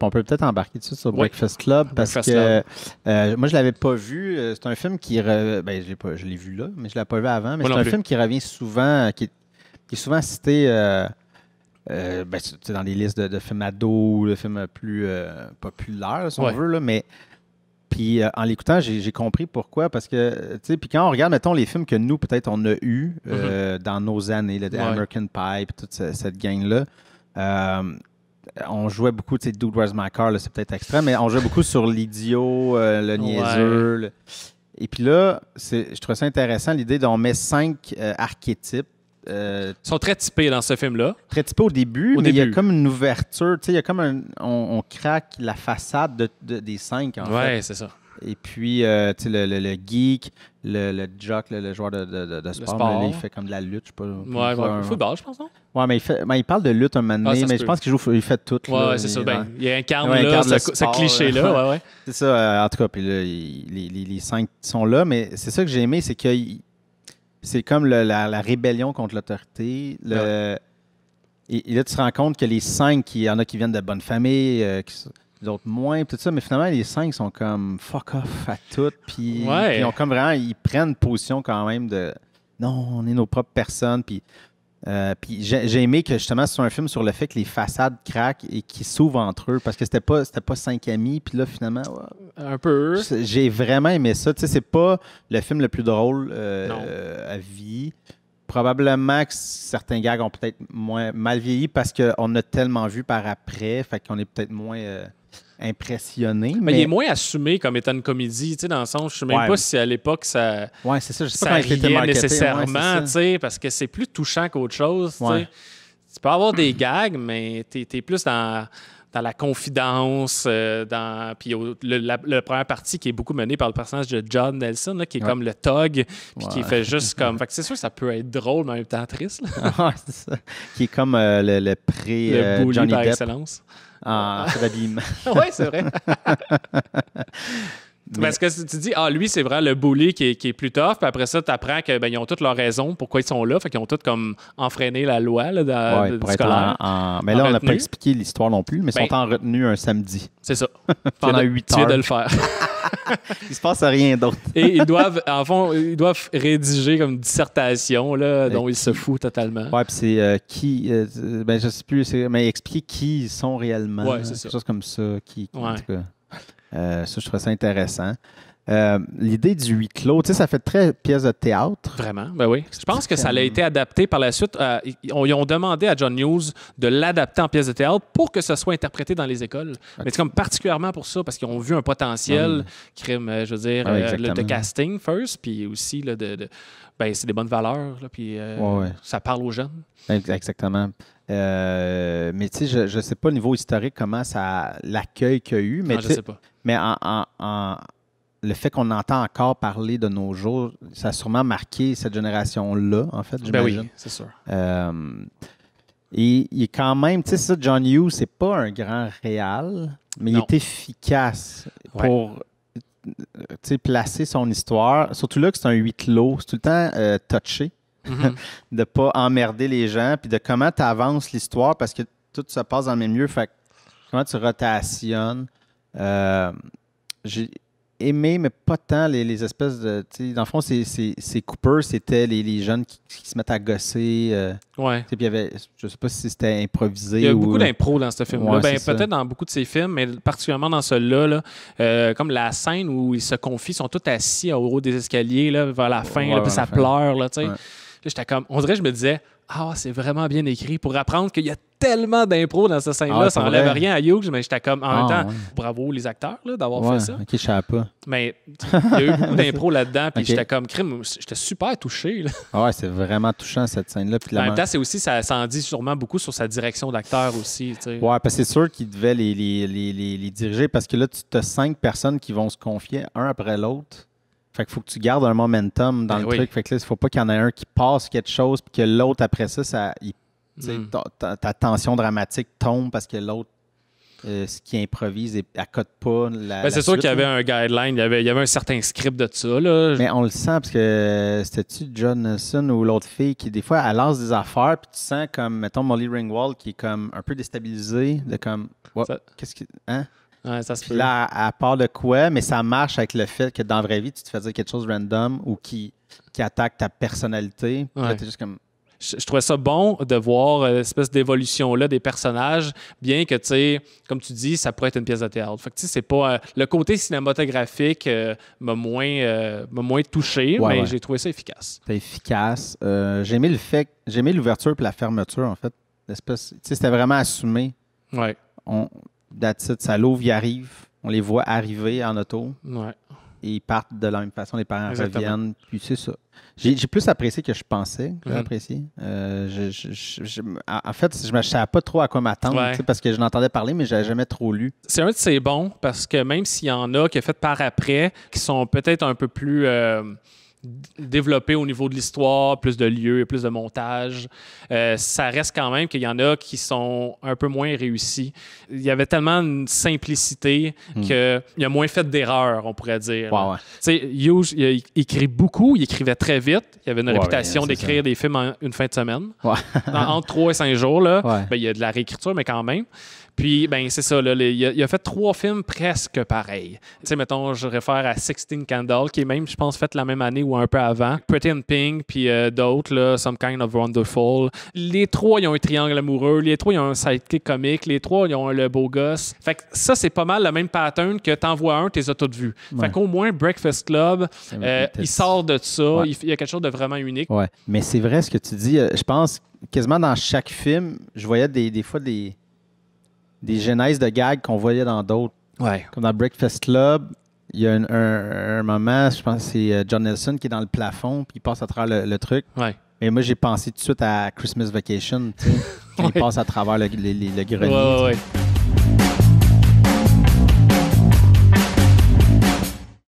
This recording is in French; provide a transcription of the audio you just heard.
On peut peut-être embarquer dessus sur Breakfast Club parce que euh, moi je l'avais pas vu. Euh, c'est un film qui ben, pas, je l'ai vu là, mais je l'ai pas vu avant. Mais c'est un film qui revient souvent, euh, qui est, souvent cité ben, dans les listes de, films ados, de films plus populaires, si on veut, là, mais puis en l'écoutant, j'ai compris pourquoi. Parce que, tu sais, puis quand on regarde, mettons, les films que nous, peut-être, on a eu mm-hmm. dans nos années, le American Pie, toute cette, gang-là, on jouait beaucoup, tu sais, Dude Where's My Car, c'est peut-être extrême, mais on jouait beaucoup sur l'idiot, euh, le niaiseux. Et puis là, je trouvais ça intéressant, l'idée d'on met cinq euh, archétypes. Euh, Ils sont très typés dans ce film-là. Très typés au début, mais il y a comme une ouverture, tu sais, il y a comme un, on, craque la façade des cinq, en fait. Ouais, c'est ça. Et puis, euh, tu sais, le, geek, le, jock, le, joueur de, sport, il fait comme de la lutte, je sais pas. Ouais, un... football, je pense, non? Ouais, mais il, fait, il parle de lutte un moment ah, donné, mais je pense qu'il joue, il fait tout. Ouais, c'est ça. Ben, il incarne, là, incarne ce, cliché-là, ouais, ouais. c'est ça, euh, en tout cas, puis là, les, cinq sont là, mais c'est ça que j'ai aimé, c'est que c'est comme la, rébellion contre l'autorité, Et, là, tu te rends compte que les cinq, il y en a qui viennent de bonnes familles, euh, d'autres moins, tout ça. Mais finalement, les cinq sont comme fuck off à tout. Puis ils ont comme vraiment, ils prennent position quand même de non, on est nos propres personnes. Puis, euh, j'ai aimé que justement, soit un film sur le fait que les façades craquent et qu'ils s'ouvrent entre eux parce que c'était pas, pas cinq amis. Puis là, finalement, un peu. J'ai vraiment aimé ça. Tu sais, c'est pas le film le plus drôle euh, à vie probablement que certains gars ont peut-être moins mal vieilli parce qu'on a tellement vu par après, fait qu'on est peut-être moins. Euh, impressionné. Mais, il est moins assumé comme étant une comédie, tu sais, dans le sens, je ne sais même pas si à l'époque ça. Ouais, c'est ça, je sais pas nécessairement, tu sais, parce que c'est plus touchant qu'autre chose, tu sais. Tu peux avoir des gags, mais tu es plus dans dans la confidence, euh, dans puis la, première partie qui est beaucoup menée par le personnage de John Nelson, qui est comme le tog, puis qui fait juste comme. fait que c'est sûr que ça peut être drôle, mais en même temps triste. Ah, qui est comme euh, le, pré le euh, Johnny par Depp. excellence. Ah, c'est oui, c'est vrai. Parce que tu dis, ah, lui, c'est vraiment le bully qui est, qui plus tough. Puis après ça, tu apprends qu'ils ben, ont toutes leurs raisons pourquoi ils sont là. Fait qu'ils ont toutes comme enfreiné la loi là, scolaire, Mais là, on n'a pas expliqué l'histoire non plus, mais ils sont ben, en retenue un samedi. C'est ça. Pendant huit heures. de le faire. il se passe rien d'autre. Et ils doivent, en fond, ils doivent rédiger comme dissertation là, dont ils se foutent totalement. Ouais, puis c'est euh, qui. Euh, ben, je sais plus, mais explique qui ils sont réellement. Ouais, c'est ça. Quelque chose comme ça. Qui, euh, ça, je trouve ça intéressant. Euh, l'idée du huis clos, tu sais, ça fait très pièce de théâtre. Vraiment, ben oui. Je pense que ça a été adapté par la suite. Euh, ils, ont, demandé à John Hughes de l'adapter en pièce de théâtre pour que ce soit interprété dans les écoles. Mais c'est comme particulièrement pour ça, parce qu'ils ont vu un potentiel, mm. crime, je veux dire, le, de casting first, puis aussi là, de, ben, c'est des bonnes valeurs, puis ça parle aux jeunes. Exactement. Euh, mais tu sais, je, ne sais pas au niveau historique comment ça l'accueil qu'il a eu, mais, ah, mais le fait qu'on entend encore parler de nos jours, ça a sûrement marqué cette génération-là, en fait, Ben oui, c'est sûr. Euh, et il est quand même, tu sais, ça, John Hughes, c'est pas un grand réal, mais il est efficace pour euh, placer son histoire. Surtout là que c'est un huit clos, c'est tout le temps touché. De ne pas emmerder les gens, puis de comment tu avances l'histoire parce que tout se passe dans le même lieu. Fait comment tu rotationnes. Euh, j'ai aimé, mais pas tant les, espèces de. Dans le fond, ces Cooper c'était les, jeunes qui, se mettent à gosser. Euh, ouais. Puis il y avait. Je sais pas si c'était improvisé. Il y a beaucoup d'impro dans ce film-là. ben, Peut-être dans beaucoup de ces films, mais particulièrement dans celui-là, euh, comme la scène où ils se confient, ils sont tous assis au haut des escaliers là, vers la fin, puis ça pleure. Là, j'étais comme, on dirait, je me disais, ah, c'est vraiment bien écrit pour apprendre qu'il y a tellement d'impro dans cette scène-là. Ah, ça enlève rien à Hughes, mais j'étais comme, en même ah, temps, bravo les acteurs d'avoir fait ça. Ok, je pas. Mais il y a eu beaucoup d'impro là-dedans, puis j'étais comme, crime, j'étais super touché. Là. Ah ouais, c'est vraiment touchant cette scène-là. En même temps, c'est aussi, ça, ça, en dit sûrement beaucoup sur sa direction d'acteur aussi. Tu sais. Ouais, parce que c'est sûr qu'il devait les les, les, les, les diriger, parce que là, tu as cinq personnes qui vont se confier un après l'autre fait faut que tu gardes un momentum dans ben le truc. Fait que là, il faut pas qu'il y en ait un qui passe quelque chose, puis que l'autre, après ça, hmm. ta, tension dramatique tombe parce que l'autre, euh, ce qui improvise, et accote pas la. Ben, c'est sûr qu'il y avait un guideline, il y avait, un certain script de ça. Là. Mais on le sent, parce que c'était-tu John Nelson ou l'autre fille qui, des fois, elle lance des affaires, puis tu sens comme, mettons, Molly Ringwald qui est comme un peu déstabilisée, de comme, qu'est-ce qui Hein? Ouais, là, à part de quoi, mais ça marche avec le fait que dans la vraie vie, tu te fais dire quelque chose random ou qui, qui attaque ta personnalité. je, trouvais ça bon de voir euh, l'espèce d'évolution là des personnages, bien que tu sais, comme tu dis, ça pourrait être une pièce de théâtre. Fait tu sais, c'est pas euh, le côté cinématographique euh, m'a moins moins touché, mais j'ai trouvé ça efficace. efficace. j'ai aimé le fait, j'ai aimé l'ouverture et la fermeture en fait. L'espèce, tu sais, c'était vraiment assumé. Ouais. On, d'attitude ça l'ouvre, ils On les voit arriver en auto. Et ils partent de la même façon, les parents reviennent. Puis c'est ça. J'ai, plus apprécié que je pensais j'ai mm-hmm. euh, en fait, je ne savais pas trop à quoi m'attendre parce que je n'entendais parler, mais je n'avais jamais trop lu. C'est un de ces bons parce que même s'il y en a qui est fait par après, qui sont peut-être un peu plus. Euh, développé au niveau de l'histoire, plus de lieux et plus de montage. Euh, ça reste quand même qu'il y en a qui sont un peu moins réussis. Il y avait tellement une simplicité hmm. que qu'il y a moins fait d'erreurs, on pourrait dire. Hughes, il, écrit beaucoup, il écrivait très vite. Il avait une réputation d'écrire des films en une fin de semaine. entre trois et cinq jours, là, ben, il y a de la réécriture, mais quand même. Puis, ben, c'est ça, là, il, a, fait trois films presque pareils. Tu sais, mettons, je réfère à Sixteen Candles, qui est même, je pense, fait la même année un peu avant. Pretty in Pink, puis euh, d'autres, Some Kind of Wonderful. Les trois, ils ont un triangle amoureux. Les trois, ils ont un sidekick comique. Les trois, ils ont le beau gosse. Fait ça, c'est pas mal le même pattern que t'envoies un, t'es as de vue Ouais. Fait qu'au moins, Breakfast Club, euh, il sort de ça. Il y a quelque chose de vraiment unique. Mais c'est vrai ce que tu dis. Euh, je pense quasiment dans chaque film, je voyais des, fois des, des genèses de gags qu'on voyait dans d'autres. Ouais. Comme dans Breakfast Club, il y a un, un, moment, je pense que c'est euh, John Nelson qui est dans le plafond, puis il passe à travers le, truc. Mais moi, j'ai pensé tout de suite à Christmas Vacation. il passe à travers le, le, grenier. Ouais,